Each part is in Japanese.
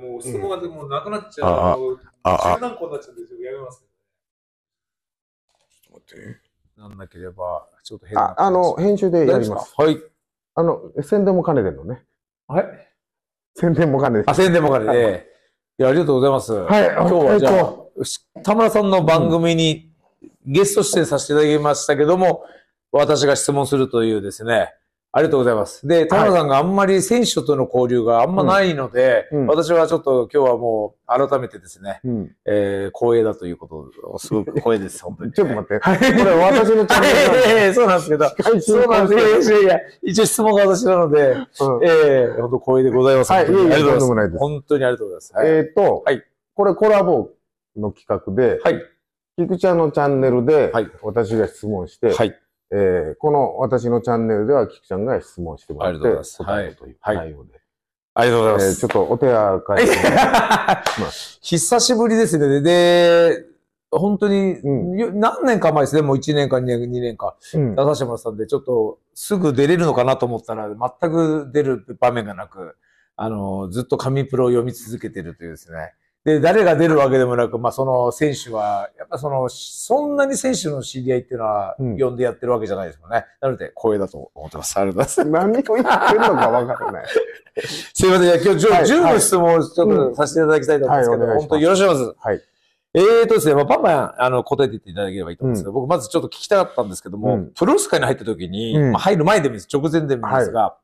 もう質問がでもなくなっちゃう。ああ、ああ。何個になっちゃうんですよ。やめます。ちょっと待って。なんなければ、ちょっと変な。あの、編集でやります。はい。あの、宣伝も兼ねてんのね。はい。宣伝も兼ねて。あ、宣伝も兼ねて。いや、ありがとうございます。はい。今日はじゃあ、田村さんの番組にゲスト出演させていただきましたけども、私が質問するというですね、ありがとうございます。で、田村さんがあんまり選手との交流があんまないので、うんうん、私はちょっと今日はもう改めてですね、うん、えー、光栄だということすごく光栄です、本当に。ちょっと待って。はい、これ私のチャンネル。ええ そうなんですけど。そうなんです。いやいや、一応質問が私なので、うん、ええー、本当光栄でございます。はい、ありがとうございます。本当にありがとうございます。はい、えっ、と、はい、これコラボの企画で、はい、菊ちゃんのチャンネルで、はい、私が質問して、はいえー、この私のチャンネルでは、キキちゃんが質問してもらって、答えという内容で。ありがとうございます。えちょっとお手柔かい。久しぶりですね。で、本当に、うん、何年か前ですね、もう1年か2年 ,2 年か出させてもらったんで、うん、ちょっとすぐ出れるのかなと思ったら、全く出る場面がなく、あの、ずっと紙プロを読み続けてるというですね。で、誰が出るわけでもなく、まあ、その選手は、やっぱその、そんなに選手の知り合いっていうのは、呼んでやってるわけじゃないですもんね。うん、なので、光栄だと思ってます。ありがとうございます。何個言ってるのかわからない。すいません。じゃ今日十はい、10の質問をちょっとさせていただきたいと思うんですけど、本当によろしくお願いします。はい。えっとですね、まあ、パンパン、あの、答えていっていただければいいと思うんですけど、うん、僕、まずちょっと聞きたかったんですけども、うん、プロスカに入った時に、うん、まあ、入る前でもいいです、直前でもいいですが、は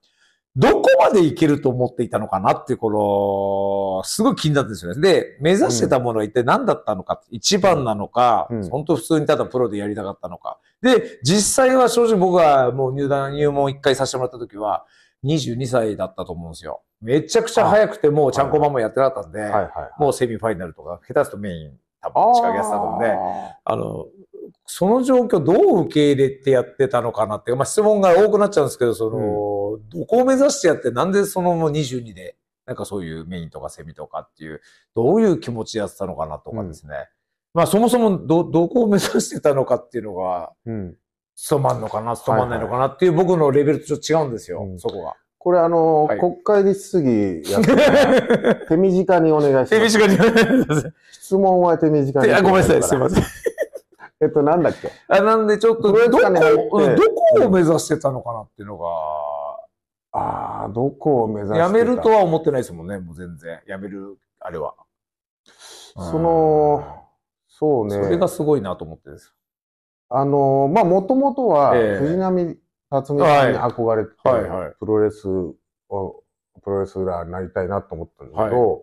どこまでいけると思っていたのかなっていう、この、すごい気になってるんですよね。で、目指してたものは一体何だったのか、うん、一番なのか、うん、本当普通にただプロでやりたかったのか。で、実際は正直僕はもう入団、入門一回させてもらった時は、22歳だったと思うんですよ。めちゃくちゃ早くて、もうちゃんこまんもやってなかったんで、はいはいもうセミファイナルとか、下手すとメイン多分仕掛けやってたと思うんで、あの、その状況どう受け入れてやってたのかなって、まあ、質問が多くなっちゃうんですけど、その、うん、どこを目指してやって、なんでそのもう22で、なんかそういうメインとかセミとかっていう、どういう気持ちでやってたのかなとかですね。うん、まあそもそもど、どこを目指してたのかっていうのが、うん、務まんのかな、務まんないのかなっていう僕のレベルとちょっと違うんですよ、そこが。これあの、はい、国会で質疑やって 手短にお願いします。手短にお願いします。質問は手短に。ごめんなさい、すいません。えっと、なんだっけあなんでちょっと、どこ、どこを目指してたのかなっていうのが、ああ、どこを目指して辞めるとは思ってないですもんね、もう全然。辞める、あれは。その、そうね。それがすごいなと思ってです。あの、まあ、もともとは、藤波辰巳さんに憧れて、はいはいプロレスを、プロレスラーになりたいなと思ったんだけど、はい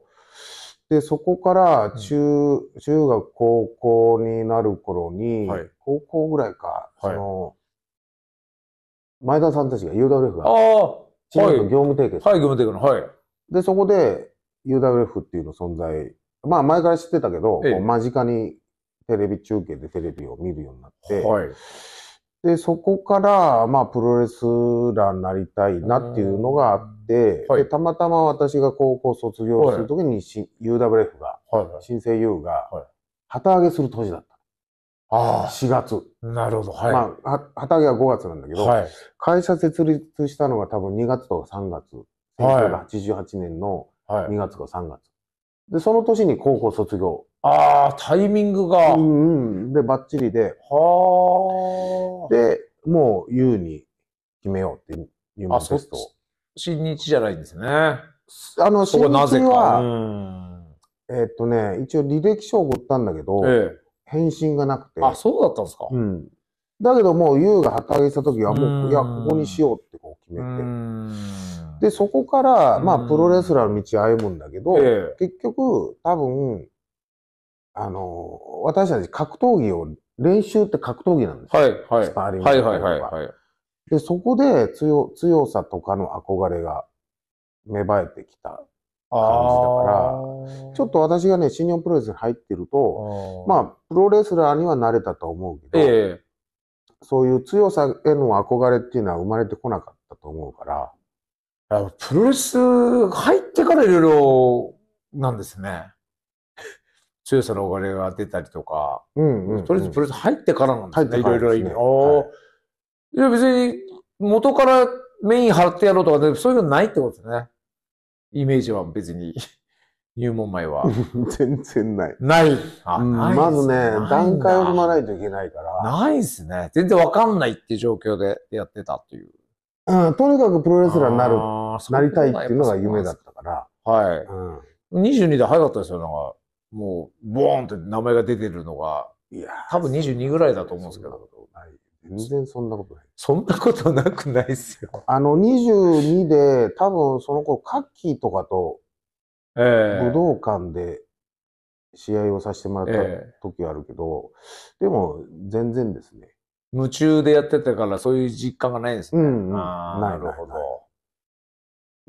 で、そこから中、うん、中学、高校になる頃に、はい、高校ぐらいか、はい、その、前田さんたちが UWF が、あチーム業務提携、はい、はい、業務提携の、はい。で、そこで UWF っていうの存在、まあ前から知ってたけど、ええ、間近にテレビ中継でテレビを見るようになって、はい。で、そこから、まあ、プロレスラーになりたいなっていうのがあっ、はい、でたまたま私が高校卒業するときに、はい、UWF が、はい新生 U が、旗揚げする年だった。ああ。4月。なるほど。はい。まあ、旗揚げは5月なんだけど、はい、会社設立したのが多分2月とか3月。1988年の2月か3月。で、その年に高校卒業。ああ、タイミングが。うんうん。で、バッチリで。はあ。で、もう U に決めようっていうマニフェストを。新日じゃないんですね。あの、新日は、えっとね、一応履歴書を送ったんだけど、ええ、返信がなくて。あ、そうだったんですか。うん。だけどもう、優が働いした時は、もう、いや、ここにしようってこう決めて。で、そこから、まあ、プロレスラーの道歩むんだけど、え、結局、多分、あの、私たち格闘技を、練習って格闘技なんですよ。はい、はい。スパーリングとか。はい、はい、はい。で、そこで強、強さとかの憧れが芽生えてきた感じだから、ちょっと私がね、新日本プロレスに入ってると、まあ、プロレスラーには慣れたと思うけど、えー、そういう強さへの憧れっていうのは生まれてこなかったと思うから。プロレス入ってからいろいろなんですね。強さの憧れが出たりとか、うんうんうん、とりあえずプロレス入ってからなんですね、いろいろ意味。はいや、別に元からメイン貼ってやろうとか、そういうのないってことですね。イメージは別に。入門前は。全然ない。ない。あ、ない、まずね、段階を踏まないといけないから。ないですね。全然わかんないって状況でやってたっていう。うん、とにかくプロレスラーになる、なりたいっていうのが夢だったから。はい。うん、22で早かったですよ、なんか。もう、ボーンって名前が出てるのが。いや多分22ぐらいだと思うんですけど。い全然そんなことない。そんなことなくないっすよ。あの、22で、多分その頃、カッキーとかと、えー、武道館で試合をさせてもらった時はあるけど、えー、でも、全然ですね。夢中でやってたから、そういう実感がないんですね。うん、うん、なるほど。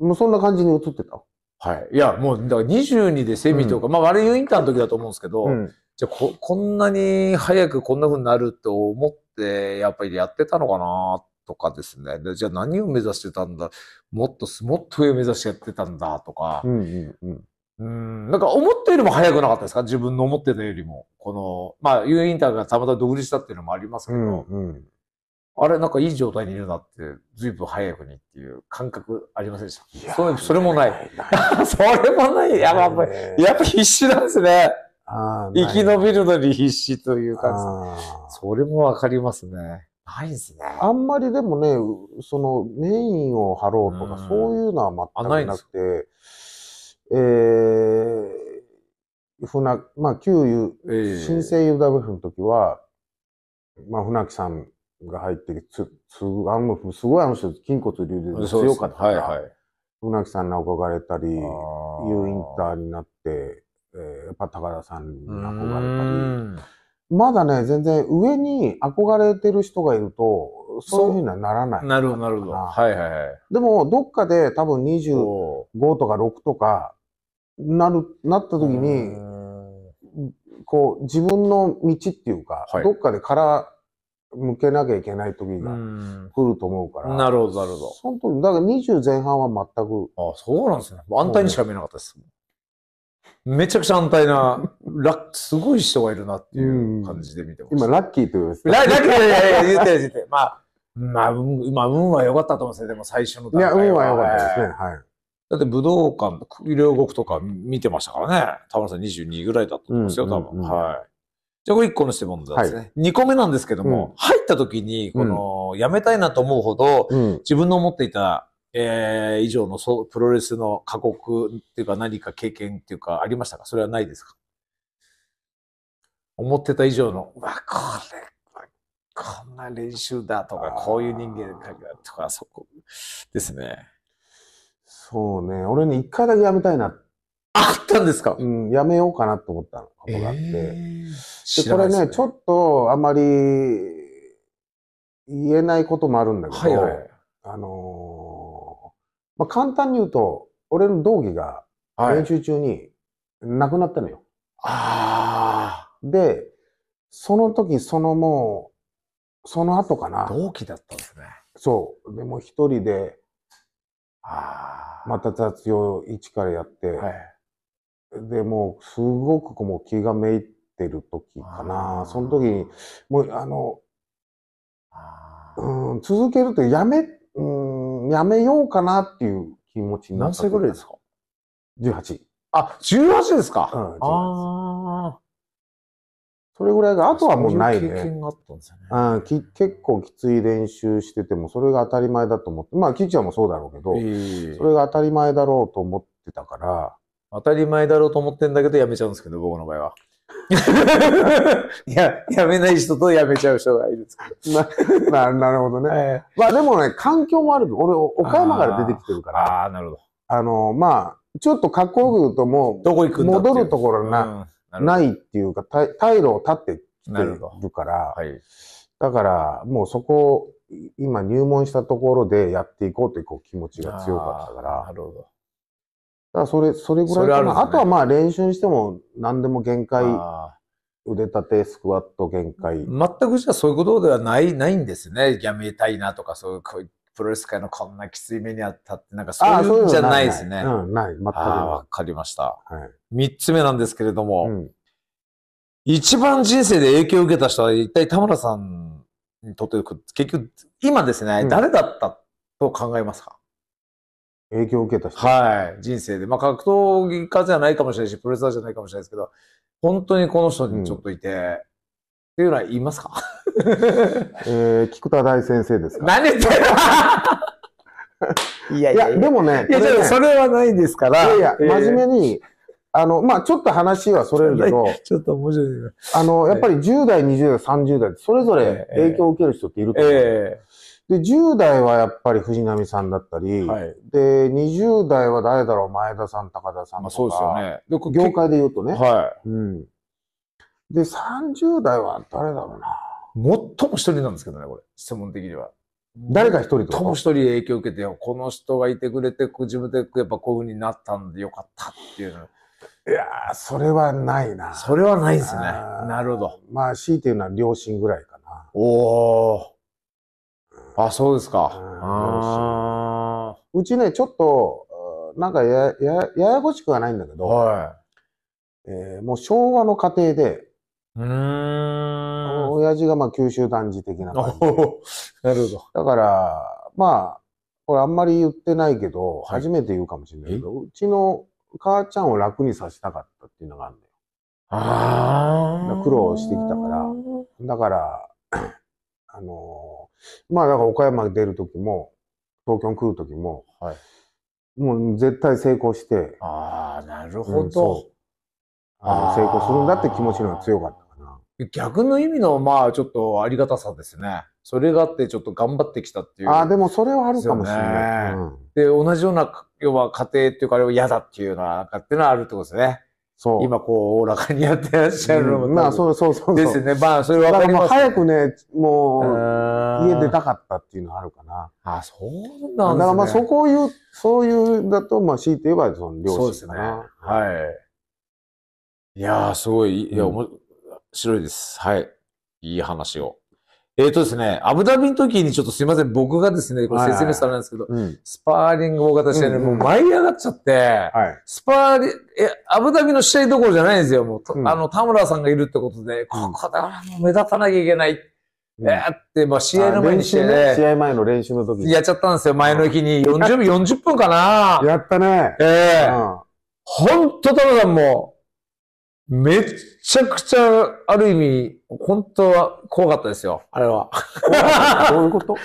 もうそんな感じに映ってたはい。いや、もう、だから22でセミとか、うん、まあ、悪いインターの時だと思うんですけど、うんじゃこ、こんなに早くこんな風になると思って、やっぱりやってたのかなとかですね。で、じゃあ何を目指してたんだもっと、もっと上を目指してやってたんだとか。うんうんうんうん、なんか思ったよりも早くなかったですか自分の思ってたよりも。この、まあ、U インターがたまたま独立したっていうのもありますけど、うんうん、あれ、なんかいい状態にいるなって、ずいぶん早くにっていう感覚ありませんでしたそれそれもない。それもない。やっぱ、やっぱ必死なんですね。生き延びるのに必死という感じ。それもわかりますね。ないですね。あんまりでもね、そのメインを張ろうとか、そういうのは全くなくて、えー、船、まあ、旧ゆ、えー、新生ユダブの時は、まあ、船木さんが入ってきて、つ、つ、あの、すごいあの人、筋骨隆々で強かったから、ねはいはい、船木さんに憧れたり、U インターになって、やっぱ高田さんに憧れたり。まだね、全然上に憧れてる人がいると、そういうふうにはならないな。るほど、なるほど。はいはいはい。でも、どっかで多分25とか6とか、なる、なった時に、こう、自分の道っていうか、はい、どっかでから向けなきゃいけない時が来ると思うから。なるほど、なるほど。その時、だから20前半は全く。ああそうなんですね。安泰にしか見えなかったです。めちゃくちゃ安泰な、ラすごい人がいるなっていう感じで見てます。今、ラッキーと言うんですラッキー、いやいや、言ってる言ってまあ、まあ、運、まあ、運は良かったと思うんですよ。でも最初の段階は。いや、運は良かったですね。はい。だって武道館、両国とか見てましたからね。田村さん22ぐらいだったと思うんですよ、多分。はい。じゃあこれ1個の質問ですね。はい、2個目なんですけども、うん、入った時に、この、辞めたいなと思うほど、自分の思っていたえー、以上のそプロレスの過酷っていうか何か経験っていうかありましたかそれはないですか思ってた以上の、わ、これ、こんな練習だとか、こういう人間だとか、そこですね。そうね。俺ね、一回だけやめたいな。あったんですかうん、やめようかなと思ったことがあって。えー、で、これね、ねちょっとあんまり言えないこともあるんだけど、はいはい、あのーまあ、簡単に言うと、俺の同義が練習中に亡くなったのよ。ああ。で、その時、そのもう、その後かな。同期だったんですね。そう。でも一人で、ああ。また雑用一からやって、はい、で、もう、すごくこう気がめいてる時かな。その時に、もう、あの、うん、続けるとやめ、うん、やめようかなっていう気持ちになった。何歳ぐらいですか ?18。あ、18ですか、うん、ああ。それぐらいが、あとはもうないね。う経験があったんですよね。うん、き結構きつい練習してても、それが当たり前だと思って、まあ、キッチャーもそうだろうけど、えー、それが当たり前だろうと思ってたから。当たり前だろうと思ってんだけど、やめちゃうんですけど、僕の場合は。い や、やめない人とやめちゃう人がいるんですけど。な、なるほどね。まあでもね、環境もある。俺、岡山から出てきてるから。ああ、なるほど。あの、まあ、ちょっとかっこよく言うともう、どこ行く戻るところな、うん、ないっていうか、退路を立ってきてるから、はい、だから、もうそこ、今入門したところでやっていこうというこう気持ちが強かったから。なるほど。だそれ、それぐらいかな。あ、ね,、とはまあ練習にしても何でも限界。腕立て、スクワット限界。全くじゃそういうことではない、ないんですね。やめたいなとか、そういう、こうプロレス界のこんなきつい目にあったって、なんかそういうんじゃないですね。うううん、ない、全くわかりました。はい、つ目なんですけれども、うん、一番人生で影響を受けた人は一体田村さんにとって、結局、今ですね、うん、誰だったと考えますか影響を受けた人はい。人生で。まあ、格闘技家じゃないかもしれないし、プロレスラーじゃないかもしれないですけど、本当にこの人にちょっといて、っていうのは言いますか えー、菊田大先生ですか何言っていやいいや、でもね、いや、ねそれはないですから。いやいや、真面目に、あの、まあ、ちょっと話はそれるけど、ちょっと面白いあの、やっぱり10代、20代、30代、それぞれ影響を受ける人っていると思う。ええで、10代はやっぱり藤波さんだったり、はい、で、20代は誰だろう、前田さん、高田さんとか。まあ、そうですよね。業界で言うとね。はい。うん。で、30代は誰だろうな。最も一人なんですけどね、これ。質問的には。誰か一人とか。最も一人影響を受けてこの人がいてくれて、自分でやっぱこういう風になったんでよかったっていうの。いやー、それはないな。それはないですね。なるほど。まあ、強いて言うのは両親ぐらいかな。おー。あ、そうですか。うちね、ちょっと、なんかややややこしくはないんだけど、はい、えー、もう昭和の家庭で、うん。親父がまあ九州男児的な感じ。なるほど。だから、まあ、これあんまり言ってないけど、はい、初めて言うかもしれないけど、うちの母ちゃんを楽にさせたかったっていうのがあるんだよ。ああ。苦労してきたから。だから、あのー、まあだから岡山出る時も、東京に来る時も、はい、もう絶対成功して。ああ、なるほど。うん、あの成功するんだって気持ちのが強かったかな。逆の意味の、まあちょっとありがたさですね。それがあってちょっと頑張ってきたっていう、ああ、でもそれはあるかもしれない。うん、で、同じような、要は家庭っていうか、あれは嫌だっていうのは、なんかっていうのはあるってことですね。そう。今こう、おおらかにやってらっしゃるのも、うん、まあ、そうそうそうですね。まあ、それはかります。早くね、もう、家出たかったっていうのはあるかな。あ、そうなんですね。だからまあ、そこを言う、そういうだと、まあ、強いて言えば、その、両親そうですね。はい。いやー、すごい、いや、面白いです。はい。いい話を。えっ、ー、とですね、アブダビの時にちょっとすいません、僕がですね、これ説明したんですけど、はいはいうん、スパーリング大型試合で、もう舞い上がっちゃって、はい、スパーリング、え、アブダビの試合どころじゃないんですよ、もう、うん、あの、田村さんがいるってことで、ここだからもう目立たなきゃいけない。うん、えー、って、まあ、試合の前にしてね、ね、試合前の練習の時に。やっちゃったんですよ、前の日に。40 分、40分かなやったね。ええー。ほんと、田村さんも、めっちゃくちゃ、ある意味、本当は怖かったですよ。あれは。どういうこと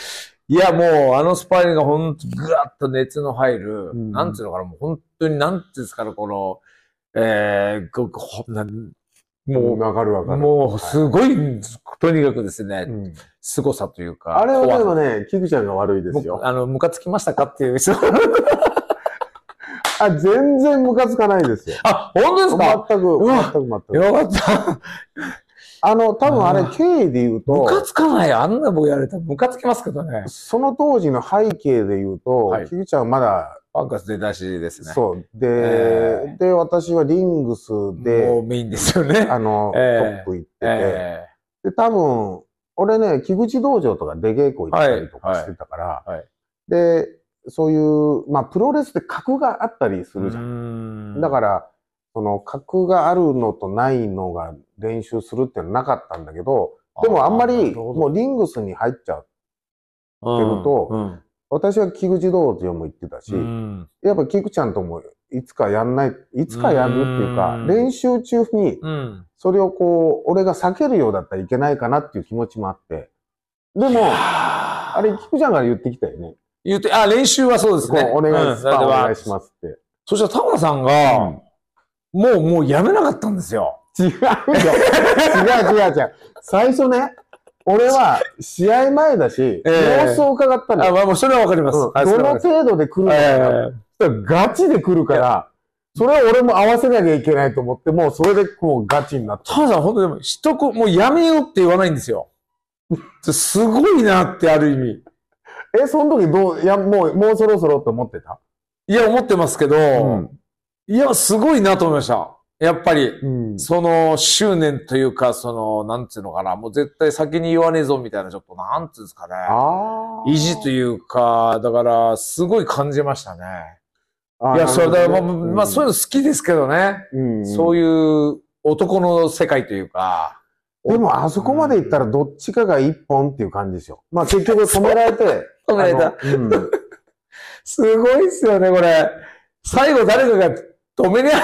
いや、もう、あのスパイが本当ぐわっと熱の入る、うん、なんていうのかな、もう本当に、なんていうんですかね、この、えー、ごほなもう、わかるわかる。もう、すごい、はい、とにかくですね、うん、凄さというか。あれはでもね、キクちゃんが悪いですよ。あの、ムカつきましたかっていう。あ、全然ムカつかないですよ。あ、本当ですか全く、全く全く。よかった。あの、多分あれ、経緯で言うと。ムカつかない。あんな僕やれたらムカつきますけどね。その当時の背景で言うと、はい、キちゃんはまだ、ァンカス出だしですね。そう。で、えー、で、私はリングスで、もうメインですよね。あの、えー、トップ行ってて、えー、で、多分、俺ね、木口道場とか出稽古行ったりとかしてたから、はいはい、で、そういう、まあ、プロレスって格があったりするじゃん。だから、その格があるのとないのが練習するってのはなかったんだけど、でもあんまりもうリングスに入っちゃうってると、うんうん、私は菊池道場も行ってたし、うん、やっぱ菊ちゃんともいつかやんない、いつかやるっていうか、う練習中に、それをこう、俺が避けるようだったらいけないかなっていう気持ちもあって。でも、あれ、菊ちゃんが言ってきたよね。言って、あ、練習はそうですね。お願いします、うん、お願いしますって。そしたら田村さんが、うん、もう、もうやめなかったんですよ。違うよ。違う違う違う。最初ね、俺は試合前だし、様子を伺ったの。あ、まあ、それはわかります。うどの程度で来るかガチで来るから、それは俺も合わせなきゃいけないと思って、もうそれでこうガチになった。ただ本当でも、とこ、もうやめようって言わないんですよ。すごいなってある意味。え、その時どう、いや、もう、もうそろそろと思ってたいや、思ってますけど、うん、いや、すごいなと思いました。やっぱり、うん、その執念というか、その、なんていうのかな、もう絶対先に言わねえぞみたいな、ちょっと、なんていうんですかね。意地というか、だから、すごい感じましたね。いや、それだ、まあ、まあ、そういうの好きですけどね。うんうん、そういう男の世界というか。でも、あそこまで行ったらどっちかが一本っていう感じですよ。まあ、結局止められて、止めた。うん、すごいっすよね、これ。最後誰かが止めらっ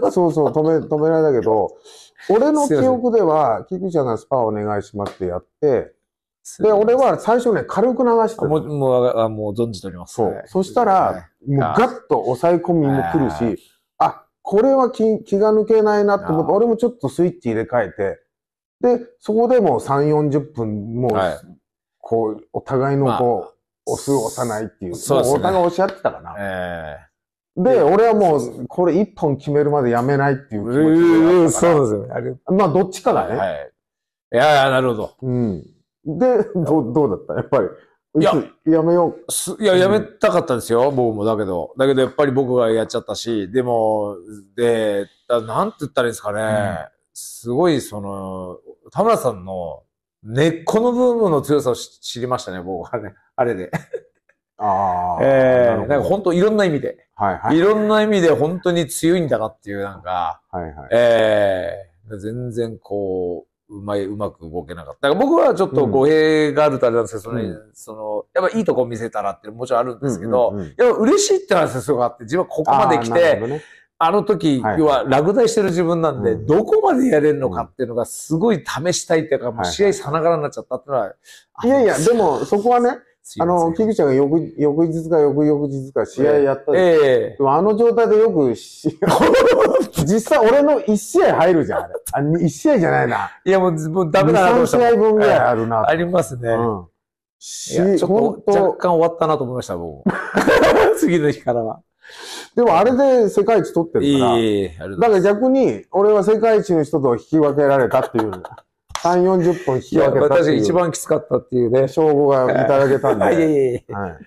た。そうそう、止め、止められたけど、俺の記憶では、菊ちゃんがスパお願いしますってやって、で、俺は最初ね、軽く流してもう、もう、もう存じております。そう。そしたら、もうガッと抑え込みも来るし、あ、これは気気が抜けないなって思って、俺もちょっとスイッチ入れ替えて、で、そこでもう3、40分、もう、こう、お互いのこう、押す、押さないっていう。そうお互い押し合ってたかな。ええで、俺はもう、これ一本決めるまでやめないっていうう持ちそうですよね。まあ、どっちかだね。はい。いやいや、なるほど。うん。で、どどうだったやっぱり。いや、やめよう。いや、やめたかったですよ、僕も。だけど。だけど、やっぱり僕がやっちゃったし、でも、で、なんて言ったらいいんですかね。すごい、その、田村さんの、根っこの部分の強さを知りましたね、僕はね。あれで。ああ。え えー、なんか本当いろんな意味で。はいはい。いろんな意味で本当に強いんだなっていう、なんか。はいはい。ええー、全然こう、うまい、うまく動けなかった。だから僕はちょっと語弊があるとあれなんですけど、うん、その、その、やっぱいいとこ見せたらってもちろんあるんですけど、うんうんうん、やっぱ嬉しいって話がすごくあって、自分はここまで来て、あの時、はい、要は落第してる自分なんで、うん、どこまでやれるのかっていうのがすごい試したいっていうか、もう試合さながらになっちゃったっていうのは。いやいや、でもそこはね、あの、菊ちゃんが翌翌日か翌々日か試合やったで、えー、でもあの状態でよく、実際俺の1試合入るじゃん、あれ。あ1試合じゃないな。いやもう、もうダメだな、3試合分ぐらいあるな、えー、ありますね。うんし、ちょっと若干終わったなと思いました、僕。次の日からは。でもあれで世界一取ってるから。いいだから逆に、俺は世界一の人と引き分けられたっていう。3、40本引き分けたっていう。私一番きつかったっていうね。称号がいただけたんで。い、いやいはい、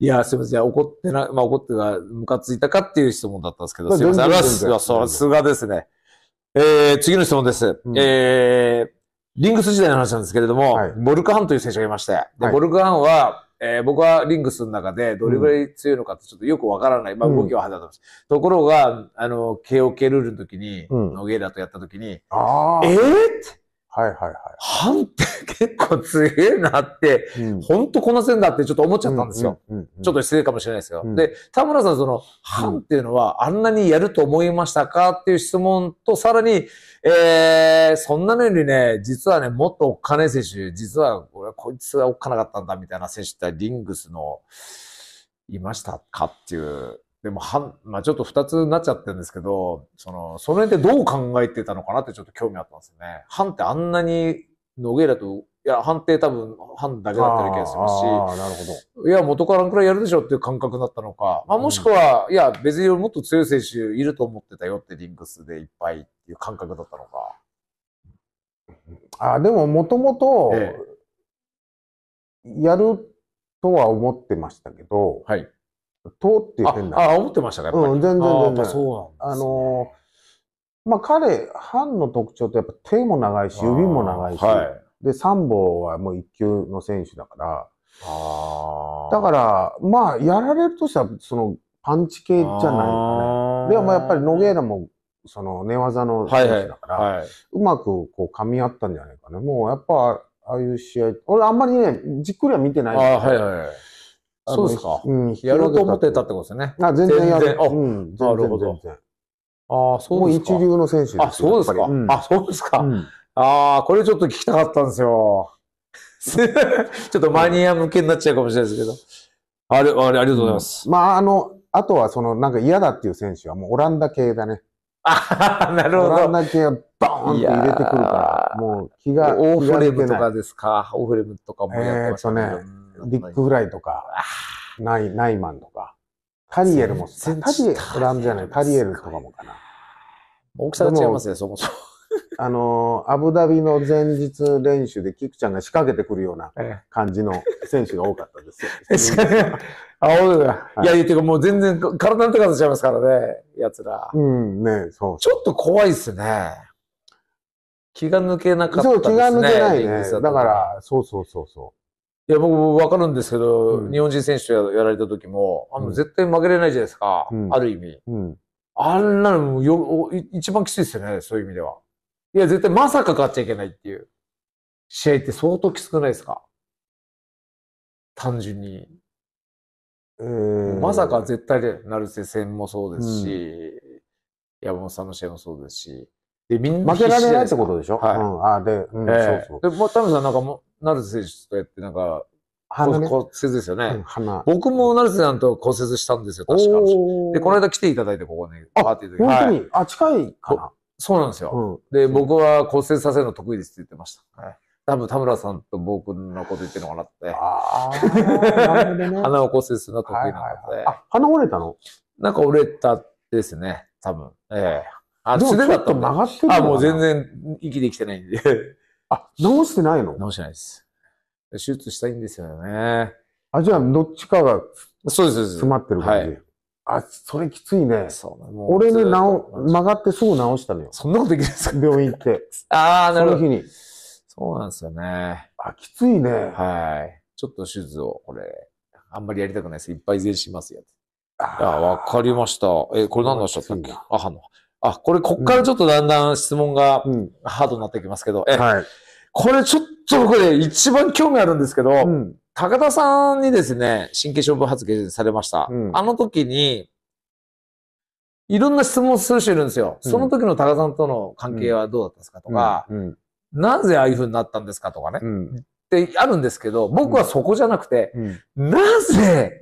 いや、すみません。怒ってな、まあ怒ってが、ムカついたかっていう質問だったんですけど、すみません。あれはさすがですね。えー、次の質問です。うん、えー、リングス時代の話なんですけれども、はい、ボルクハンという選手がいまして、で、はい、ボルクハンは、えー、僕はリングスの中でどれぐらい強いのかってちょっとよくわからない、まあ、動きは肌だとます。ところが、あの、KOK ルールの時に、うん、ノゲイラとやった時に、ああ。えー、ってはいはいはい。半って結構強えなって、本当、ほんとこなせんだってちょっと思っちゃったんですよ。ちょっと失礼かもしれないですけど。うん、で、田村さん、その、半っていうのは、あんなにやると思いましたかっていう質問と、さらに、えー、そんなのよりね、実はね、もっとおっかねえ選手、実は、俺はこいつがおっかなかったんだみたいな選手ってリングスの、いましたかっていうでもは、まあ、ちょっと二つになっちゃってるんですけど、その、その辺でどう考えてたのかなってちょっと興味あったんですね。ハってあんなに、のげらと、いや、判定多分、判だけだったり気がするし、あなるほど。いや、元からんくらいやるでしょっていう感覚だったのか、まあ、もしくは、うん、いや、別にもっと強い選手いると思ってたよってリンクスでいっぱいっていう感覚だったのか。あ、でも、もともと、やるとは思ってましたけど、はい。通っていう変な。ああ、思ってましたか、やっぱり。うん、全然全然。そうなんです、ね、あのまあ彼、班の特徴ってやっぱ手も長いし、指も長いし、はい、で、三本はもう一級の選手だから、ああ。だから、まあ、やられるとしたら、その、パンチ系じゃないかね。でも、やっぱり、ノゲーラも、その、寝技の選手だから、はいはいうまく、こう、噛み合ったんじゃないかね。もう、やっぱ、ああいう試合、俺、あんまりね、じっくりは見てない、ね。あはいはい。そうですか。うん。やろうと思ってたってことですね。あ、全然やる。あ、うん、なるほど。ああ、そうですか。もう一流の選手です。あ、そうですか。あ、そうですか。ああ、これちょっと聞きたかったんですよ。ちょっとマニア向けになっちゃうかもしれないですけど。あれ、あれ、ありがとうございます。まあ、あの、あとはその、なんか嫌だっていう選手はもうオランダ系だね。ああ、なるほど。オランダ系はバーンって入れてくるから、もう気が。オーフレムとかですか。オーフレムとかもやってましたね。ビッグフライとか、ナイナイマンとか、タリエルも、タリエル、フランじゃない、タリエルとかもかな。大きさが違いますね、そもそも。あの、アブダビの前日練習でキクちゃんが仕掛けてくるような感じの選手が多かったですよ。あ、ほんいや、言っていうかもう全然体の高さちゃいますからね、奴ら。うん、ね、そう。ちょっと怖いっすね。気が抜けなかったですね。そう、気が抜けないね。だから、そうそうそうそう。いや、僕、わかるんですけど、うん、日本人選手とやられた時も、あの、絶対負けれないじゃないですか。うん、ある意味。うん、あんなのよ、一番きついですよね、そういう意味では。いや、絶対まさか勝っちゃいけないっていう。試合って相当きつくないですか単純に。まさか絶対で、なるせ戦もそうですし、山本さんの試合もそうですし。で、みんな負けられないってことでしょはい。あで、うん、えー、そうそう。で、まあ、田村さんなんかも、成瀬選手とやって、なんか、ね、骨折ですよね。うん、僕も成瀬さんと骨折したんですよ、確か。で、この間来ていただいて、ここね、パーティーで。本当に、はい、あ、近いかなそうなんですよ、うん、で、僕は骨折させるの得意ですって言ってました。はい多分田村さんと僕のこと言ってるのかなって。ああ。ね。鼻を骨折するの得意なので、はいはい、あ、鼻折れたのなんか折れたですね、多分。ええー。あ、素手だったもん、曲がってあ、もう全然息できてないんで。あ、直してないの直してないです。手術したいんですよね。あ、じゃあ、どっちかが、そうです、詰まってる感じ。はいあ、それきついね。そう俺ね、直、曲がってすぐ直したのよ。そんなことできないですか病院行って。ああ、なるほど。その日に。そうなんですよね。あ、きついね。はい。ちょっと手術を、これ、あんまりやりたくないです。いっぱい全身ますよ。ああ、わかりました。え、これ何のしだったっけあ、歯の。あ、これ、こっからちょっとだんだん質問がハードになってきますけど、え、はい、これちょっと僕で一番興味あるんですけど、うん、高田さんにですね、神経症分発言されました。うん、あの時に、いろんな質問する人いるんですよ。その時の高田さんとの関係はどうだったんですかとか、なぜああいう風になったんですかとかね。ってあるんですけど、僕はそこじゃなくて、なぜ、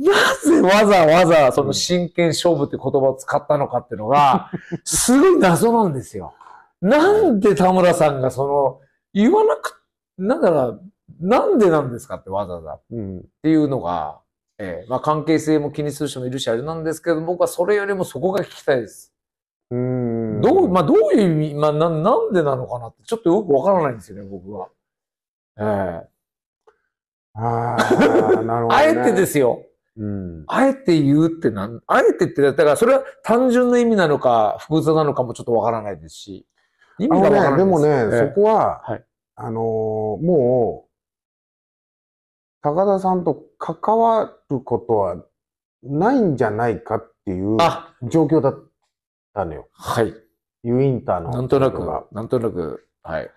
なぜわざわざその真剣勝負って言葉を使ったのかっていうのが、すごい謎なんですよ。なんで田村さんがその、言わなく、なんだろう、なんでなんですかってわざわざ。っていうのが、えー、まあ関係性も気にする人もいるし、あれなんですけど、僕はそれよりもそこが聞きたいです。うん。どう、まあどういう意味、まあななんでなのかなって、ちょっとよくわからないんですよね、僕は。ええー、ああ、なるほど、ね、あえてですよ。うん、あえて言うってなん、あえてって、だからそれは単純な意味なのか、複雑なのかもちょっとわからないですし。意味がわからないで、ね、でもね、そこは、はい、あのー、もう、高田さんと関わることはないんじゃないかっていう状況だったのよ。はい。ユインターの。なんとなく、なんとなく、はい。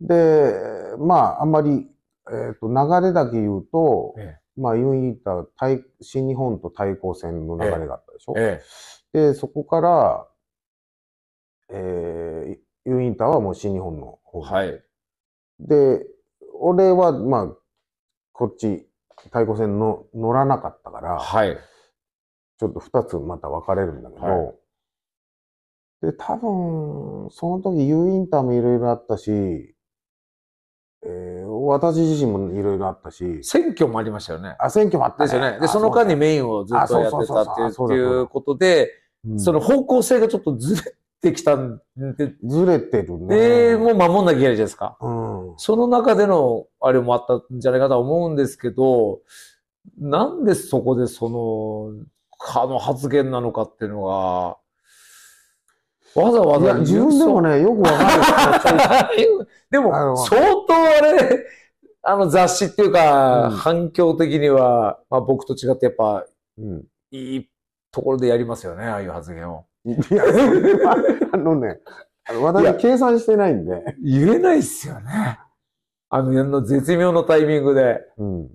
で、まあ、あんまり、えっ、ー、と、流れだけ言うと、ええまあ、言いた対、新日本と対抗戦の流れがあったでしょ。ええ、で、そこから、えー、ユーインターはもう新日本の方はい。で、俺は、まあ、こっち、対抗戦の乗らなかったから、はい。ちょっと2つまた分かれるんだけど、はい、で、多分、その時ユーインターもいろいろあったし、えー私自身もいろいろあったし。選挙もありましたよね。あ、選挙もあった、ね、ですよね。で、その間にメインをずっとやってたっていうことで、その方向性がちょっとずれてきたんで。ずれてるね。で、もう守んなきゃいけないじゃないですか。うん、その中での、あれもあったんじゃないかと思うんですけど、なんでそこでその、あの発言なのかっていうのが、わざわざ自分でもね、よくわかんない。でも、相当あれ、あの雑誌っていうか、うん、反響的には、まあ僕と違ってやっぱ、うん、いいところでやりますよね、ああいう発言を。いや、あのね、話題私計算してないんで。言えないっすよね。あの、の絶妙のタイミングで。うん。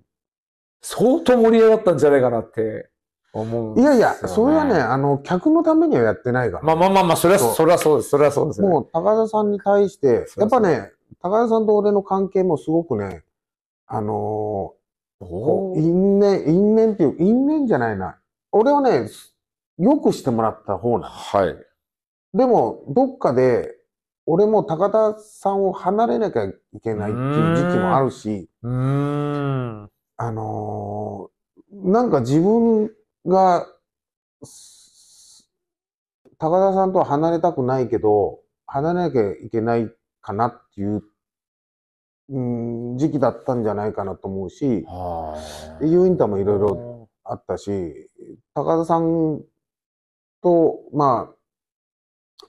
相当盛り上がったんじゃないかなって。思う、ね、いやいや、それはね、あの、客のためにはやってないから。まあまあまあまあ、それは、それはそうです。それはそうです、ね、もう、高田さんに対して、やっぱね、高田さんと俺の関係もすごくね、あのー、因縁、因縁っていう、因縁じゃないな。俺はね、よくしてもらった方なの。はい。でも、どっかで、俺も高田さんを離れなきゃいけないっていう時期もあるし、うんあのー、なんか自分が、高田さんとは離れたくないけど、離れなきゃいけないかなっていう、うん、時期だったんじゃないかなと思うし、で、ユーインターもいろいろあったし、高田さんと、まあ、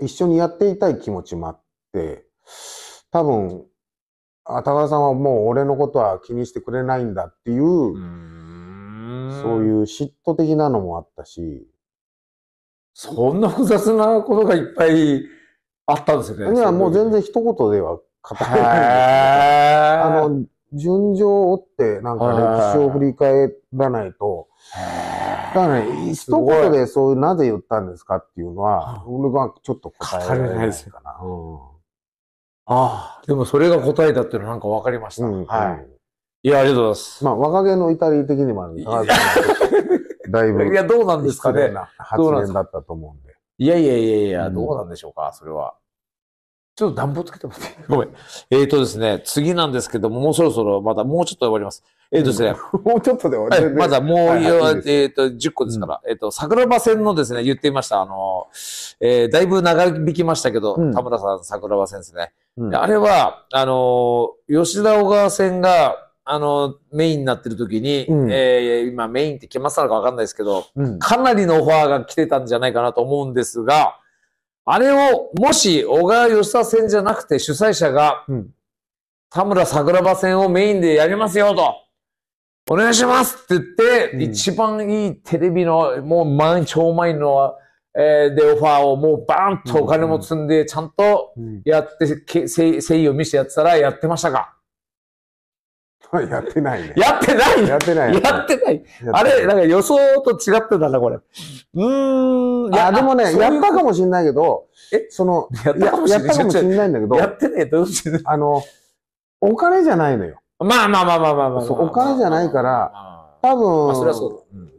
一緒にやっていたい気持ちもあって、多分、あ高田さんはもう俺のことは気にしてくれないんだっていう、うそういう嫉妬的なのもあったし。そんな複雑なことがいっぱいあったんですよね。いや、もう全然一言では語れないんですあの、順序を追って、なんか歴史を振り返らないと、だからね、一言でそういう、なぜ言ったんですかっていうのは、俺がちょっと語えれないですかな。うん、ああ、でもそれが答えだっていうのはなんかわかりました。うん、はい。いや、ありがとうございます。まあ、若気の至り的にもあるいで、だいぶ。いや、どうなんですかね。発言だったと思うんで。いやいやいやいや、どうなんでしょうか、それは。ちょっと暖房つけてもらって。ごめん。えっ、ー、とですね、次なんですけども、もうそろそろまだもうちょっとで終わります。えっ、ー、とですね。もうちょっとで終わりまだもう、はいはい、えっ、ー、と、10個ですから。うん、えっ、と、桜庭線のですね、言っていました。あの、えー、だいぶ長引きましたけど、うん、田村さん、桜庭線ですね、うん、あれは、あの、吉田小川線が、あの、メインになってる時に、うん、えー、今メインって決まったのかわかんないですけど、うん、かなりのオファーが来てたんじゃないかなと思うんですが、あれを、もし、小川吉田戦じゃなくて主催者が、うん、田村桜庭戦をメインでやりますよと、お願いしますって言って、うん、一番いいテレビの、もう満超満員の、えー、で、オファーをもうバーンとお金も積んで、ちゃんとやって、誠意を見せてやってたらやってましたかやってないね。やってないやってない。やってない。あれ、なんか予想と違ってたな、これ。うーん。いや、でもね、やったかもしんないけど、えその、やったかもしんないんだけど、やってねえ、どうしてあの、お金じゃないのよ。まあまあまあまあまあまあ。お金じゃないから、多分、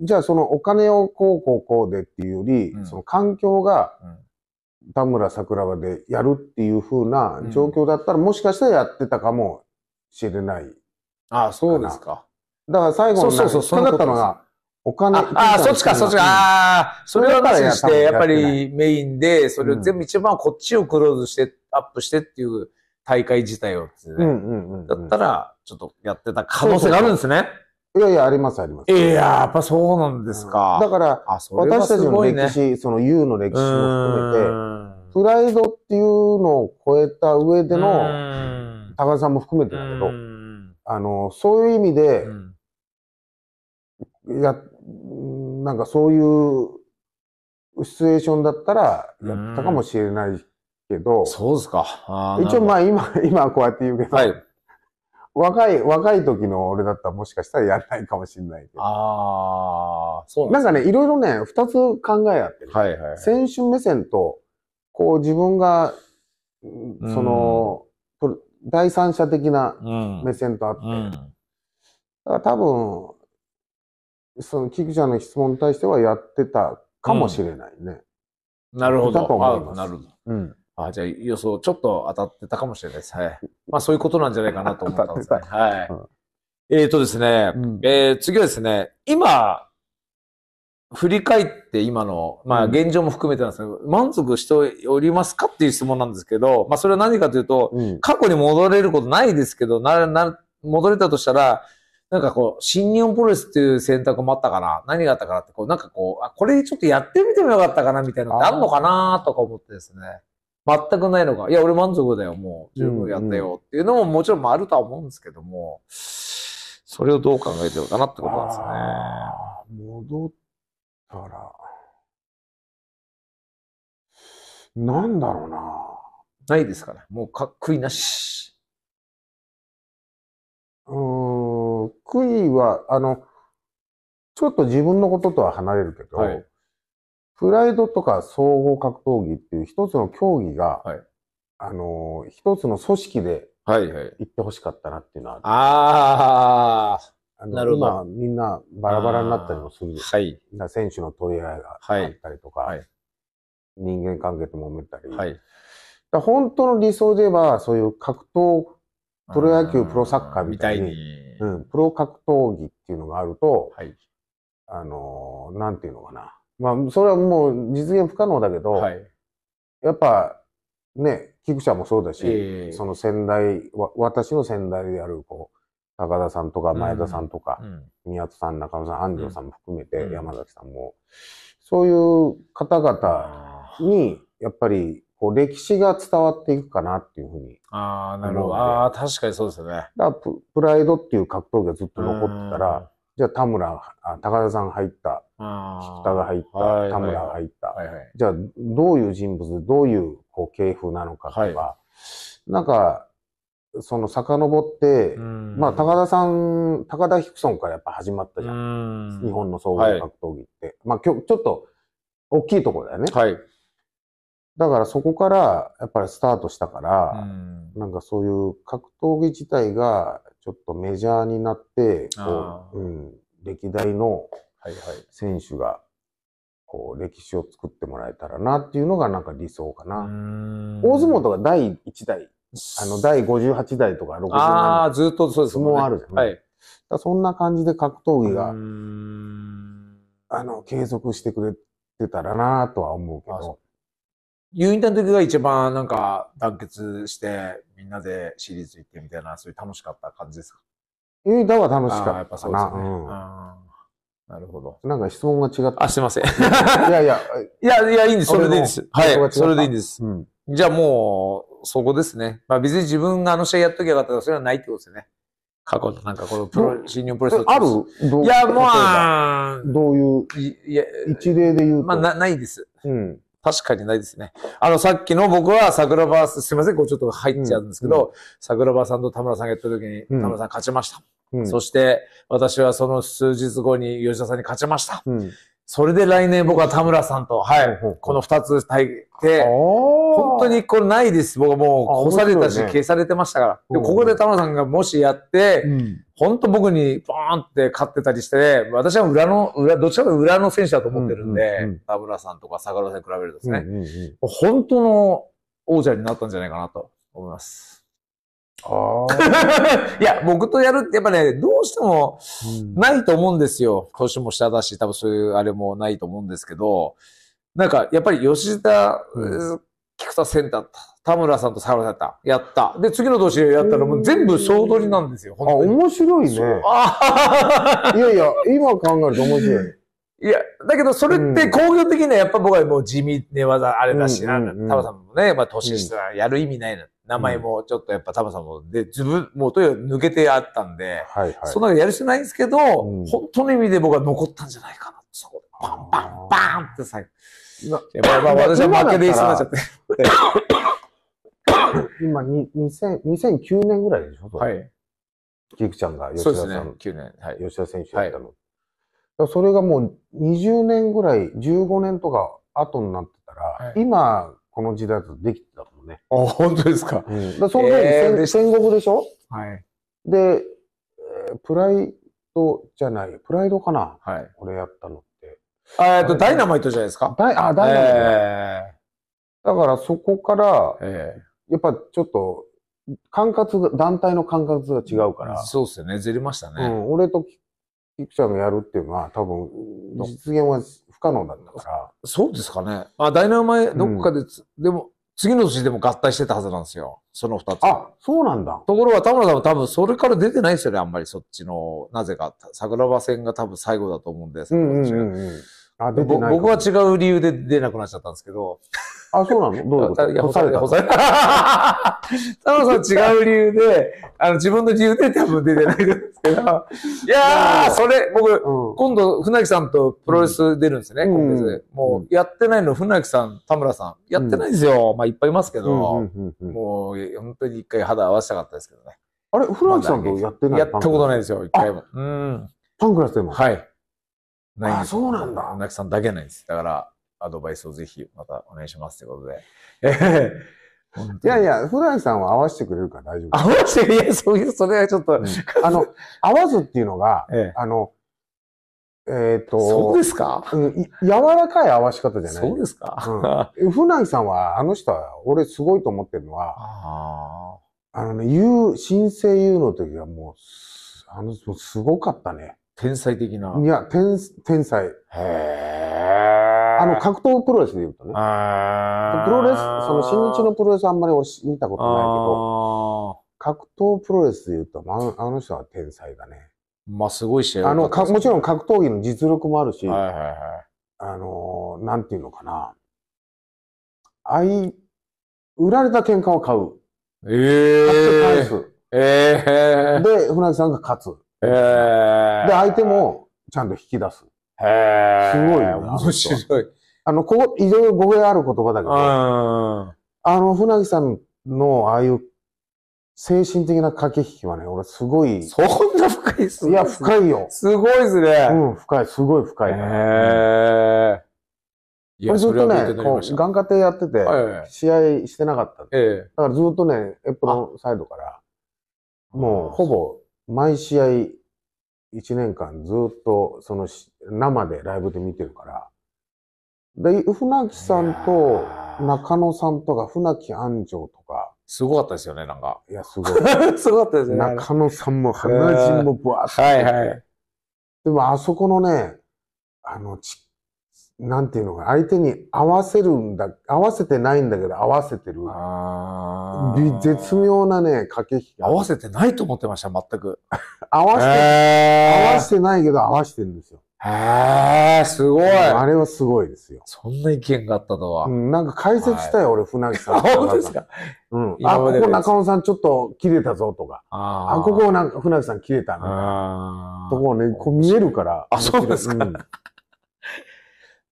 じゃあそのお金をこうこうこうでっていうより、その環境が、田村桜庭でやるっていうふうな状況だったら、もしかしたらやってたかもしれない。ああ、そうですか。だから最後の、そうそうそう、引っったのが、お金。ああ、そっちか、そっちか。ああ、それをなしして、やっぱりメインで、それを全部一番こっちをクローズして、アップしてっていう大会自体をですね。だったら、ちょっとやってた可能性があるんですね。いやいや、あります、あります。いや、やっぱそうなんですか。だから、私たちの歴史、その U の歴史も含めて、プライドっていうのを超えた上での、高田さんも含めてだけど、あの、そういう意味で、うん、や、なんかそういうシチュエーションだったらやったかもしれないけど、うそうですか。一応まあ今、今こうやって言うけど、はい、若い、若い時の俺だったらもしかしたらやらないかもしれないけど。ああ、そうなん、かね、いろいろね、二つ考えあって、ね、はいはい、はい、選手目線と、こう自分が、その、第三者的な目線とあって、うん、だから多分、その、菊ちゃんの質問に対してはやってたかもしれないね。うん、なるほど。あなるほど。うん。あじゃあ予想、ちょっと当たってたかもしれないです。はい。まあそういうことなんじゃないかなと思ったんですね。はい。えっ、ー、とですね、えー、次はですね、今、振り返って今の、まあ現状も含めてなんですけど、うん、満足しておりますかっていう質問なんですけど、まあそれは何かというと、うん、過去に戻れることないですけど、な、な、戻れたとしたら、なんかこう、新日本プロレスっていう選択もあったかな何があったかなって、こう、なんかこう、あ、これちょっとやってみてもよかったかなみたいなのってあるのかなとか思ってですね。全くないのか。いや、俺満足だよ、もう。十分やったよっていうのももちろんあるとは思うんですけども、それをどう考えてるかなってことなんですね。戻っだから、なんだろうな。ないですから。もうかっこいなし。うーん、悔いは、あの、ちょっと自分のこととは離れるけど、はい、プライドとか総合格闘技っていう一つの競技が、はい、あの、一つの組織で行ってほしかったなっていうのはあはい、ああ。あの今みんなバラバラになったりもするです。はい。選手の取り合いがあったりとか、はい、人間関係と揉めたり。はい。だ本当の理想で言えば、そういう格闘、プロ野球、プロサッカーみたいに、うん、プロ格闘技っていうのがあると、はい、あの、なんていうのかな。まあ、それはもう実現不可能だけど、はい、やっぱ、ね、菊ちゃんもそうだし、えー、その先代、私の先代である、こう、高田さんとか前田さんとか、宮津さん、中野さん、安城さんも含めて、山崎さんも、そういう方々に、やっぱり、こう歴史が伝わっていくかなっていうふうに。ああ、なるほど。ああ、確かにそうですよね。だからプライドっていう格闘技がずっと残ってたら、じゃあ田村、高田さん入った、菊田が入った、田村が入った、じゃあどういう人物どういうこう系風なのかとか、はい、なんかその遡って、まあ、高田さん、高田ヒクソンからやっぱ始まったじゃん。ん、日本の総合格闘技って。はい、まあ、ちょっと、大きいところだよね。はい。だからそこから、やっぱりスタートしたから、ん、なんかそういう格闘技自体が、ちょっとメジャーになって、こう、うん、歴代の選手が、こう、歴史を作ってもらえたらなっていうのが、なんか理想かな。大相撲とか第一代あの、第58代とか60代。ああ、ずっとそうですね。相撲あるじゃん、はい。そんな感じで格闘技が、あの、継続してくれてたらなとは思うけど。ユーインターの時が一番なんか団結してみんなでシリーズ行ってみたいな、そういう楽しかった感じですかユーインターは楽しかった。やっぱそうですね。うんなるほど。なんか質問が違った。あ、すいません。いやいや。いやいや、いいんです。それでいいんです。はい。それでいいんです。うん、じゃあもそこですね。まあ別に自分があの試合やっときゃよかったらそれはないってことですよね。過去のなんかこのプロ、新日本プロレスあるいや、まあ、どういう、いや、一例で言うと。まあな、ないです。うん。確かにないですね。あの、さっきの僕は桜庭、すいません、こうちょっと入っちゃうんですけど、うん、桜庭さんと田村さんがやった時に、田村さん勝ちました。うん、そして、私はその数日後に吉田さんに勝ちました。うん、それで来年僕は田村さんと、はい、この二つ対て、本当にこれないです。僕はもう、越されたし、消されてましたから。で、ここで田村さんがもしやって、本当僕にバーンって勝ってたりして、私は裏の、裏、どちちか裏の選手だと思ってるんで、田村さんとか坂野さんに比べるとですね、本当の王者になったんじゃないかなと思います。いや、僕とやるってやっぱね、どうしてもないと思うんですよ。年も下だし、多分そういうあれもないと思うんですけど、なんかやっぱり吉田、うん菊田センター、田村さんと佐原さんやった。で、次の年やったらもう全部総取りなんですよ。あ、面白いね。いやいや、今考えると面白い。いや、だけどそれって工業的にはやっぱ僕はもう地味寝技あれだし、うんうんうん、田村さんもね、まあ年下やる意味ないな。うん名前もちょっとやっぱタマさんも、で、自分、もうとにかく抜けてあったんで、はいはい、そんなのやるしないんですけど、うん、本当の意味で僕は残ったんじゃないかな。そこで、パンパンパンって最後。まあまあ私は負けでいそうになっちゃって。今に2 0 0 9年ぐらいでしょはい。キクちゃんが吉田さん。そうですね、9年。はい。吉田選手やったの。はい、それがもう20年ぐらい、15年とか後になってたら、はい、今、この時代だとできてたもね。あ、本当ですか。うん、だその時、えー、戦国でしょはい。で、えプライドじゃない、プライドかなはい。これやったのって。えっと、ダイナマイトじゃないですかダイ、あ、ダイナマイト、えー、だからそこから、えー、やっぱちょっと、管轄団体の管轄が違うから。そうっすよね。ずれましたね。うん、俺とキクちゃんがやるっていうのは多分、実現は不可能だったから。そうですかね。あ、ダイナマイ、どっかで、うん、でも、次の年でも合体してたはずなんですよ。その二つ。あ、そうなんだ。ところが田村さんは多分それから出てないですよね、あんまりそっちの、なぜか。桜庭戦が多分最後だと思うんです。うんうんうん、あ出てない僕は違う理由で出なくなっちゃったんですけど。あ、そうなのどういうこといや、干された。干された。た まさん違う理由で、あの、自分の理由で多分出てないですけど、いやー、それ、僕、うん、今度、船木さんとプロレス出るんですね、うん、今月もう、やってないの、船木さん、田村さん、やってないですよ。まあ、いっぱいいますけど、もう、本当に一回肌合わせたかったですけどね。あれ、船木さんとやってないやったことないですよ、一回も。うん。パンクラスでもはい。ないあ、そうなんだ。船木さんだけないです。だから、アドバイスをぜひまたお願いしますということで。いやいや、普段さんは合わせてくれるから大丈夫。合わせて、いや、そういう、それはちょっと、うん、あの、合わずっていうのが、ええ、あの、えっ、ー、と。そうですか、うん、柔らかい合わし方じゃない。そうですか、うん、船 木さんは、あの人は、俺すごいと思ってるのは、ああのね、言う、新生言うの時はもう、あの、すごかったね。天才的な。いや、天、天才。へえ。あの、格闘プロレスで言うとね。プロレス、その新日のプロレスあんまり見たことないけど、格闘プロレスで言うと、あの人は天才だね。まあ、すごい試合、あの、もちろん格闘技の実力もあるし、はいはいはい、あの、なんていうのかな。あい、売られた喧嘩を買う。ええー。買って返す。ええー、で、船木さんが勝つ。ええー、で、相手もちゃんと引き出す。へすごいよ面白い。あの、ここ、いろいろ語弊ある言葉だけど、あの、船木さんのああいう精神的な駆け引きはね、俺すごい。そんな深いっすね。いや、深いよ。すごいですね。うん、深い、すごい深い。へえ。俺ずっとね、こう、眼科亭やってて、試合してなかった。ええ。だからずっとね、エプロンサイドから、もうほぼ毎試合1年間ずっとその生でライブで見てるから。で、船木さんと中野さんとか船木安城とか。すごかったですよね、なんか。いや、すごい。すごかったですね。中野さんも鼻血もブワーッと。はいはい。でもあそこのね、あの、ちっなんていうのか、相手に合わせるんだ、合わせてないんだけど合わせてる。絶妙なね、駆け引き。合わせてないと思ってました、全く。合わせて、合わせてないけど合わせてるんですよ。へえ、すごい。あれはすごいですよ。そんな意見があったとは。うん、なんか解説したい、俺、船木さん。あ、本当ですか。うん。あ、ここ中野さんちょっと切れたぞとか。ああ、ここなんか船木さん切れたな。とこね、こう見えるから。あ、そうですか。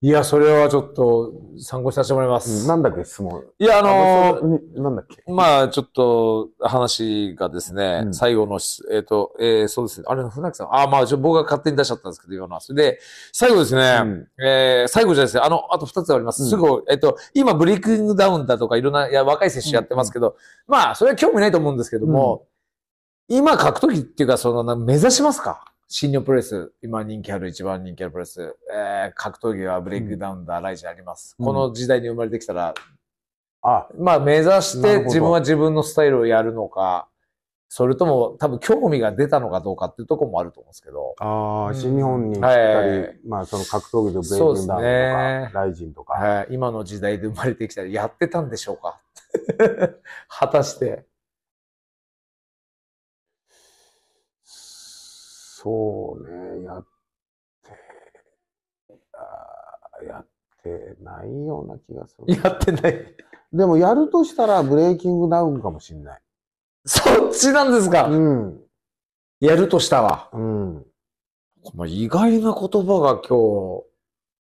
いや、それはちょっと参考にさせてもらいます。なんだっけ、質問。いや、あのなんだっけ。まあ、ちょっと話がですね、うん、最後の、えっ、ー、と、えー、そうですね。あれ、船木さん。あ、まあ、僕が勝手に出しちゃったんですけど、今のは。で、最後ですね、うん、えー、最後じゃないですね。あの、あと2つあります。うん、すぐ、えっ、ー、と、今、ブレイキングダウンだとか、いろんな、いや、若い選手やってますけど、まあ、それは興味ないと思うんですけども、今書くときっていうか、その、目指しますか新日本プロレス、今人気ある一番人気あるプロレス、えー、格闘技はブレイクダウンだ、うん、ライジンあります。この時代に生まれてきたら、うん、あまあ目指して自分は自分のスタイルをやるのか、それとも多分興味が出たのかどうかっていうところもあると思うんですけど。ああ、新日本にしっかり、はい、まあその格闘技のブレイクダウンとか、ね、ライジンとか、はい。今の時代で生まれてきたらやってたんでしょうか 果たして。そうね、やって、やってないような気がする。やってない。でもやるとしたらブレイキングダウンかもしんない。そっちなんですかうん。やるとしたら。うん。意外な言葉が今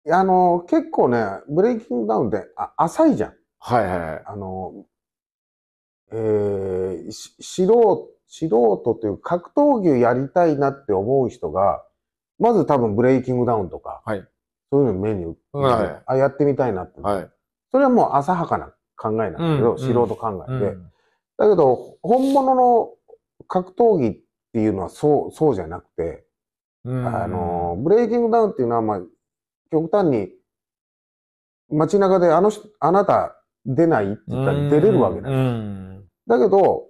日。あの、結構ね、ブレイキングダウンってあ浅いじゃん。はいはい。あの、えー、素人素人という格闘技をやりたいなって思う人が、まず多分ブレイキングダウンとか、はい、そういうのメニュー、はい、あ、やってみたいなって、はい。それはもう浅はかな考えなんだけど、うん、素人考えで、うん、だけど、本物の格闘技っていうのはそう、そうじゃなくて、うん、あの、ブレイキングダウンっていうのは、まあ、極端に、街中であの、あなた出ないって言ったら出れるわけだ。だけど、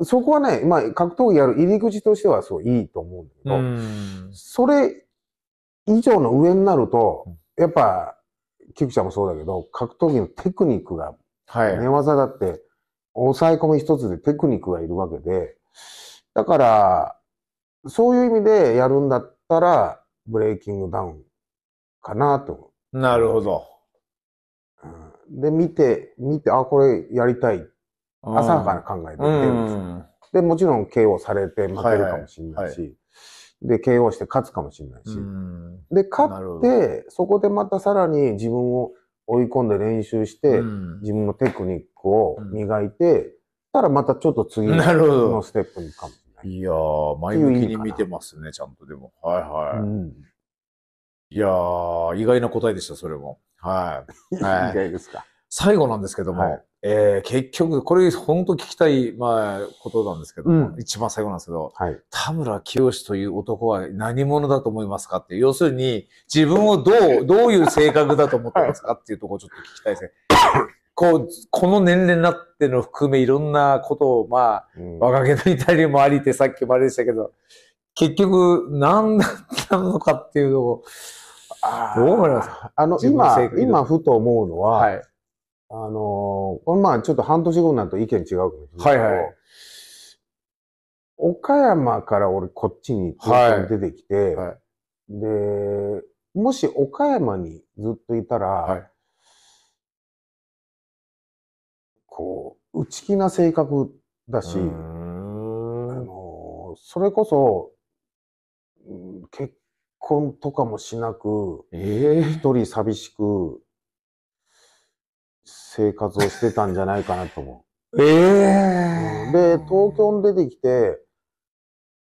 そこはね、まあ、格闘技やる入り口としてはそういいと思うんだけど、それ以上の上になると、やっぱ、キクちゃんもそうだけど、格闘技のテクニックが、はい、寝技だって、抑え込み一つでテクニックがいるわけで、だから、そういう意味でやるんだったら、ブレイキングダウンかなと。なるほど。で、見て、見て、あ、これやりたいっ浅はかな考えで出るんですよ。で、もちろん KO されて負けるかもしれないし、はいはい、で、KO して勝つかもしれないし、で、勝って、そこでまたさらに自分を追い込んで練習して、自分のテクニックを磨いて、たらまたちょっと次のステップにかもしれない。いやー、前向きに見てますね、ちゃんとでも。はいはい。うん、いやー、意外な答えでした、それも。はい。はい、意外ですか。最後なんですけども、はいえー、結局、これ本当聞きたい、まあ、ことなんですけど、うん、一番最後なんですけど、はい、田村清という男は何者だと思いますかって、要するに自分をどう、どういう性格だと思ってますかっていうところをちょっと聞きたいですね。こう、この年齢になっての含めいろんなことを、まあ、うん、若気の至りもありってさっきもあれでしたけど、結局、何だったのかっていうのを、どう思いますかあの、今、今ふと思うのは、はいあのー、これまあちょっと半年後になると意見違うかもしれないけど、はいはい、岡山から俺こっちに出てきて、はいはい、で、もし岡山にずっといたら、はい、こう、内気な性格だし、あのー、それこそ、結婚とかもしなく、えー、一人寂しく、生活をしてたんじゃないかなと思う。ええー、で、東京に出てきて、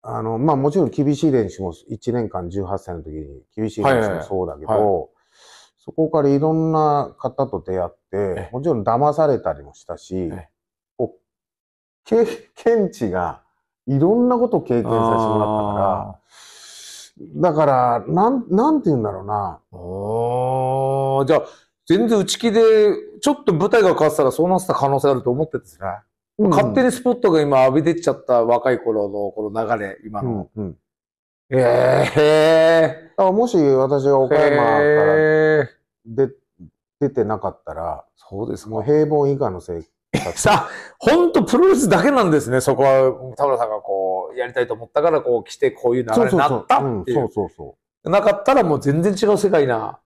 あの、まあもちろん厳しい練習も、1年間18歳の時に厳しい練習もそうだけど、はいはいはい、そこからいろんな方と出会って、もちろん騙されたりもしたし、こう経験値がいろんなことを経験させてもらったから、だから、なん、なんて言うんだろうな。おー、じゃあ、全然打ち気で、ちょっと舞台が変わったらそうなってた可能性あると思ってですね。うん、勝手にスポットが今浴びてっちゃった若い頃のこの流れ、今の。うんうん、ええー。もし私が岡山から出、出てなかったら、そうですもう平凡以下の生活。さあ、ほんとプロレスだけなんですね、そこは。田村さんがこう、やりたいと思ったから、こう来て、こういう流れになったっていう。そうそうそう。なかったらもう全然違う世界な。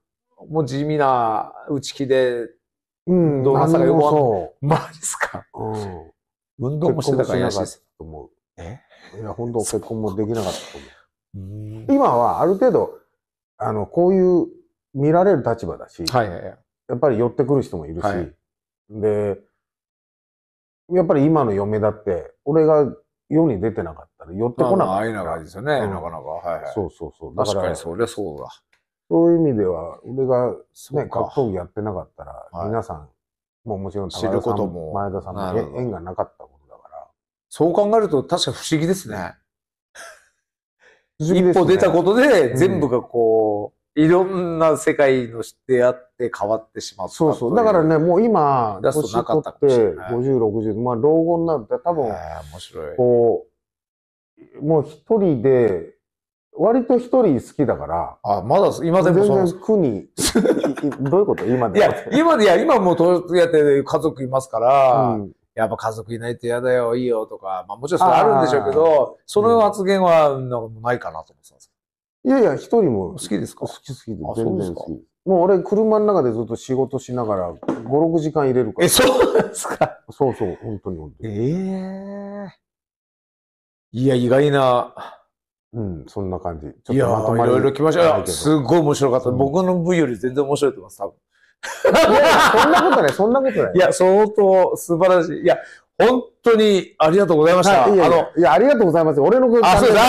もう地味な打ち気で、うん、動画さがよくマジっすか、うん、運動もしてたからやしと思う。えいや、本当結婚もできなかったと思う。今はある程度、あの、こういう見られる立場だし、はいはいはい、やっぱり寄ってくる人もいるし、はい、で、やっぱり今の嫁だって、俺が世に出てなかったら寄ってこなかった。会えなかっですよね、うん、なかなか。はい、はい。そうそうそう。だから確かにそれそうだ。そういう意味では、俺が、ね、格闘技やってなかったら、はい、皆さん、もうもちろん知ることも前田さんの縁がなかったことだから。そう考えると確か不思議ですね。すね一歩出たことで、全部がこう、うん、いろんな世界の出会って変わってしまったそうそう。だからね、もう今、出すとなかったかもしれない。50、60、まあ老後になるて、多分、面白い。こう、もう一人で割と一人好きだから。あ、まだ、今でもその。全然苦に。どういうこと今でも。いや、今で、いや、今もうやって家族いますから、うん、やっぱ家族いないって嫌だよ、いいよとか、まあもちろんそれあるんでしょうけど、その発言はなんかないかなと思ってたんですいやいや、一人も。好きですか好き好きで。全然好き。もう俺、車の中でずっと仕事しながら、5、6時間入れるから。え、そうなんですかそうそう、本当に本当に。ええー、いや、意外な。うん、そんな感じ。ちょっとまとまいろいろ来ましたや、すごい面白かった。うん、僕の部より全然面白いと思います、多分。いや、そんなことない、そんなことない。いや、相当素晴らしい。いや、本当にありがとうございました。はい、いやいやあの、いや、ありがとうございます。俺のこあ、そうだ。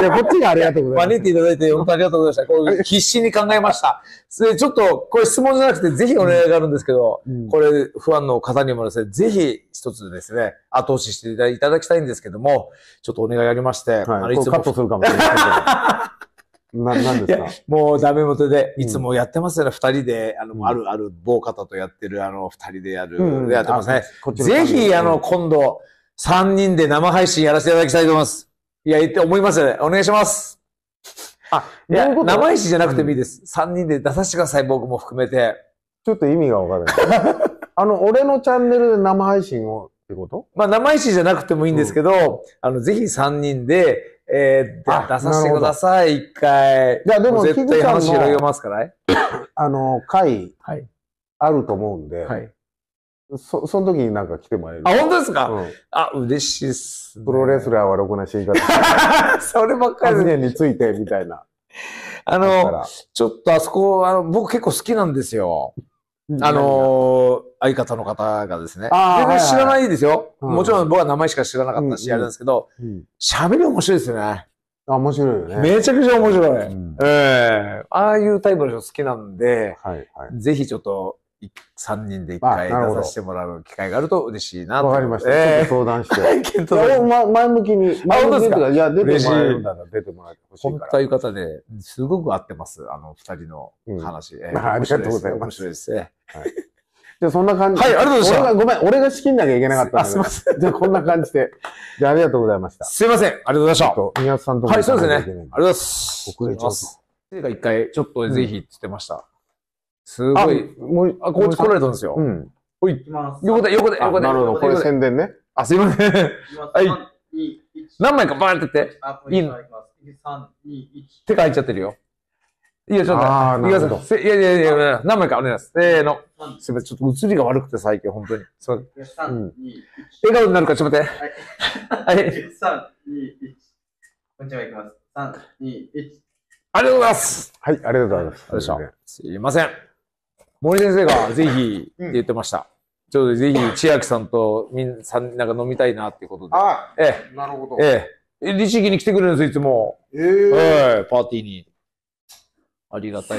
いや、こっちがありがとうございます。招いていただいて、本当ありがとうございました。こ必死に考えました。で、ちょっと、これ質問じゃなくて、ぜひお願いがあるんですけど、うん、これ、ファンの方にもですね、ぜひ一つですね、後押ししていただきたいんですけども、ちょっとお願いがありまして、はい、あれいつも。カットするかもしれない。な、なんですかもうダメ元で、いつもやってますよね、二、人で、あの、あるある某方とやってる、あの、二人でやる、やってますね。ぜひ、あの、今度、三人で生配信やらせていただきたいと思います。いや、言って思いますよね。お願いします。あ、いや、生配信じゃなくてもいいです。三、人で出させてください、僕も含めて。ちょっと意味がわからない。あの、俺のチャンネルで生配信をってことまあ、生配信じゃなくてもいいんですけど、あの、ぜひ三人で、えー、出させてください、一回。いや、でも、絶対話広げますから、ね、あの、回、はい、あると思うんで、はい、そ、その時になんか来てもらえる。あ、本当ですか、うん、あ、嬉しいっす、ね、プロレスラーはろくな死に方。そればっかり。年について、みたいな。あの、ちょっとあそこ、あの、僕結構好きなんですよ。あのー、相方の方がですね。ああ。知らないですよ、はいはいもちろん僕は名前しか知らなかったし、あれなんですけど、喋、うん、り面白いですよね。あ、面白いよね。めちゃくちゃ面白い。うん、ええー、ああいうタイプの人好きなんで、はいはい、ぜひちょっと、3人で1回出させてもらう機会があると嬉しいなわかりました。えー、相談して。検 討い前向きに。前ですかいや、出てもらえるなら出てもらってほしいから。本当いう方で、すごく合ってます。あの、二人の話。うんえー、ありがとうございます。面白いですね。はい。じゃあそんな感じ。はい、ありがとうございました。ごめん、俺が仕切んなきゃいけなかったあ、すみません。じゃあこんな感じで。じゃあありがとうございました。すみません、ありがとうございました。宮本さんとも。はい、そうですね。ありがとうございます。遅れちゃうと。一回、ちょっとぜひっ言ってました。すごい。もう、あ、こっち来られたんですよ。うん。おい。横で、横で、横で。なるほど、これ宣伝ね。あ、すいません。はい。何枚かバーンってって。いいの。手が入っちゃってるよ。いや、ちょっと、いやいやいや、何枚かお願いします。せーの。すみません、ちょっと映りが悪くて最近、本当に。そう。笑顔になるか、ちょっと待って。はい。3、2、1。こんにちは、いきます。3、2、1。ありがとうございます。はい、ありがとうございます。すいません。森先生がぜひって言ってました。うん、ちょっとぜひ千秋さんとみんさんなんか飲みたいなってことで。あええ。なるほど。ええ。律儀に来てくれるんです、いつも。ええー、はい、パーティーに。ありがたい。